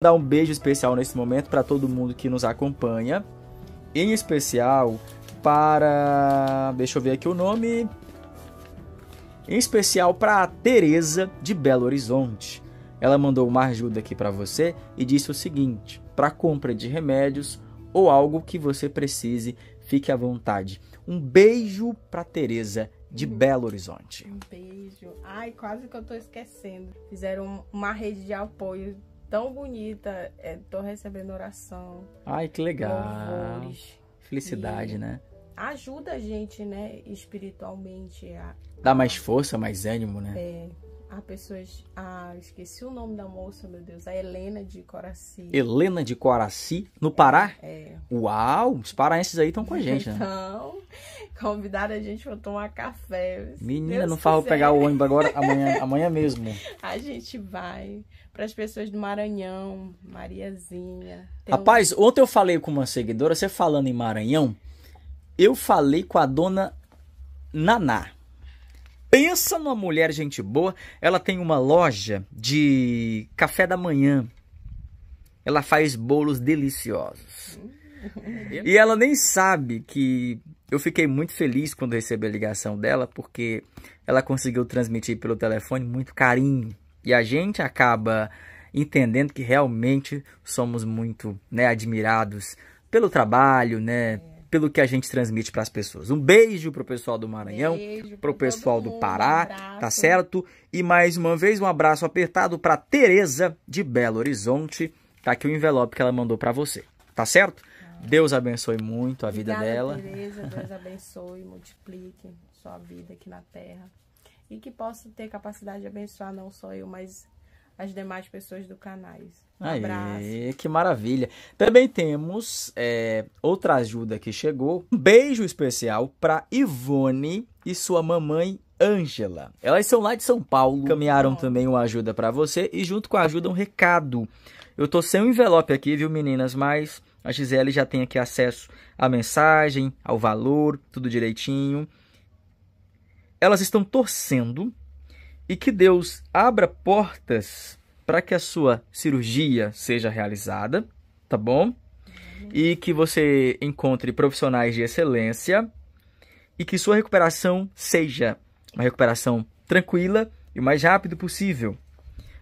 mandar um beijo especial nesse momento para todo mundo que nos acompanha, em especial para, deixa eu ver aqui o nome, em especial para a Teresa de Belo Horizonte. Ela mandou uma ajuda aqui para você e disse o seguinte: para compra de remédios ou algo que você precise, fique à vontade. Um beijo para Teresa de uhum. Belo Horizonte. Um beijo. Ai, quase que eu tô esquecendo. Fizeram uma rede de apoio tão bonita. Estou é, recebendo oração. Ai, que legal. Louvores, Felicidade, e... né? ajuda a gente, né, espiritualmente a dá mais força, mais ânimo, né? É. Há pessoas, ah, esqueci o nome da moça, meu Deus, a Helena de Coraci. Helena de Coraci, no Pará? É. Uau, os paraenses aí estão com a gente, né? Então, convidaram a gente para tomar café. Menina, Deus não fala pegar o ônibus agora, amanhã, amanhã mesmo. A gente vai para as pessoas do Maranhão, Mariazinha. Rapaz, um... ontem eu falei com uma seguidora, você falando em Maranhão, eu falei com a dona Naná. Pensa numa mulher gente boa, ela tem uma loja de café da manhã. Ela faz bolos deliciosos. Hum. E ela nem sabe que eu fiquei muito feliz quando recebi a ligação dela, porque ela conseguiu transmitir pelo telefone muito carinho. E a gente acaba entendendo que realmente somos muito né, admirados pelo trabalho, né? É. Pelo que a gente transmite para as pessoas. Um beijo pro pessoal do Maranhão, para pro pessoal do Pará, um tá certo? E mais uma vez um abraço apertado para Tereza de Belo Horizonte. Tá aqui o envelope que ela mandou para você, tá certo? Deus abençoe muito a Obrigada, vida dela. Tereza, Deus abençoe, multiplique sua vida aqui na terra. E que possa ter capacidade de abençoar não só eu, mas as demais pessoas do canais. Um Aê, abraço. Que maravilha. Também temos é, outra ajuda que chegou. Um beijo especial para Ivone e sua mamãe Ângela. Elas são lá de São Paulo. Caminharam também uma ajuda para você e junto com a ajuda um recado. Eu tô sem um envelope aqui, viu, meninas, mas a Gisele já tem aqui acesso à mensagem, ao valor, tudo direitinho. Elas estão torcendo e que Deus abra portas para que a sua cirurgia seja realizada, tá bom? E que você encontre profissionais de excelência e que sua recuperação seja uma recuperação tranquila e o mais rápido possível,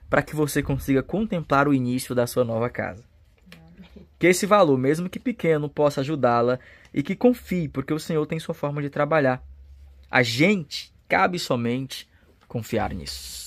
para que você consiga contemplar o início da sua nova casa. Que esse valor, mesmo que pequeno, possa ajudá-la e que confie, porque o Senhor tem sua forma de trabalhar. A gente cabe somente confiar nisso.